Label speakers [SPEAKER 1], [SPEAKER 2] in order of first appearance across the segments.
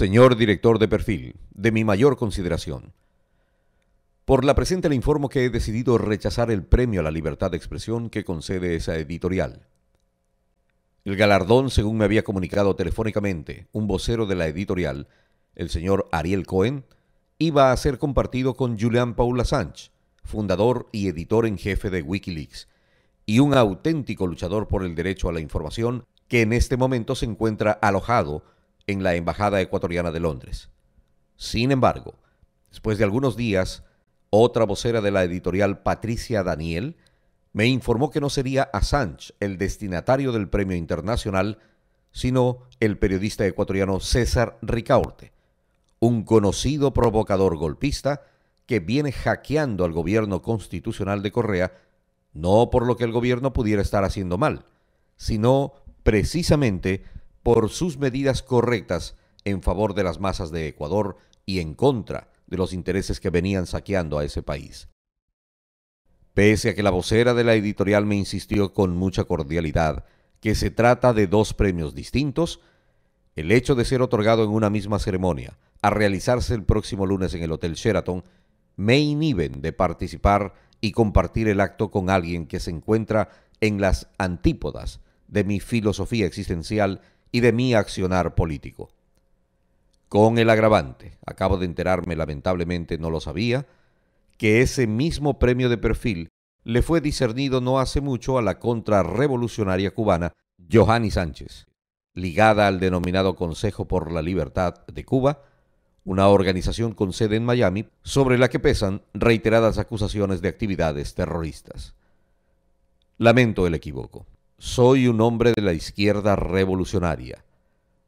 [SPEAKER 1] Señor director de perfil, de mi mayor consideración. Por la presente le informo que he decidido rechazar el premio a la libertad de expresión que concede esa editorial. El galardón, según me había comunicado telefónicamente un vocero de la editorial, el señor Ariel Cohen, iba a ser compartido con Julian Paula Sánchez, fundador y editor en jefe de Wikileaks, y un auténtico luchador por el derecho a la información que en este momento se encuentra alojado en la Embajada Ecuatoriana de Londres. Sin embargo, después de algunos días, otra vocera de la editorial Patricia Daniel me informó que no sería Assange el destinatario del premio internacional, sino el periodista ecuatoriano César ricaorte un conocido provocador golpista que viene hackeando al gobierno constitucional de Correa, no por lo que el gobierno pudiera estar haciendo mal, sino precisamente por sus medidas correctas en favor de las masas de Ecuador y en contra de los intereses que venían saqueando a ese país. Pese a que la vocera de la editorial me insistió con mucha cordialidad que se trata de dos premios distintos, el hecho de ser otorgado en una misma ceremonia, a realizarse el próximo lunes en el Hotel Sheraton, me inhiben de participar y compartir el acto con alguien que se encuentra en las antípodas de mi filosofía existencial y de mi accionar político. Con el agravante, acabo de enterarme, lamentablemente no lo sabía, que ese mismo premio de perfil le fue discernido no hace mucho a la contrarrevolucionaria cubana Johanny Sánchez, ligada al denominado Consejo por la Libertad de Cuba, una organización con sede en Miami, sobre la que pesan reiteradas acusaciones de actividades terroristas. Lamento el equivoco. Soy un hombre de la izquierda revolucionaria.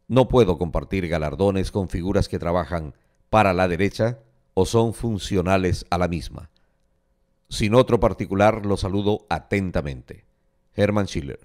[SPEAKER 1] No puedo compartir galardones con figuras que trabajan para la derecha o son funcionales a la misma. Sin otro particular, lo saludo atentamente. Hermann Schiller.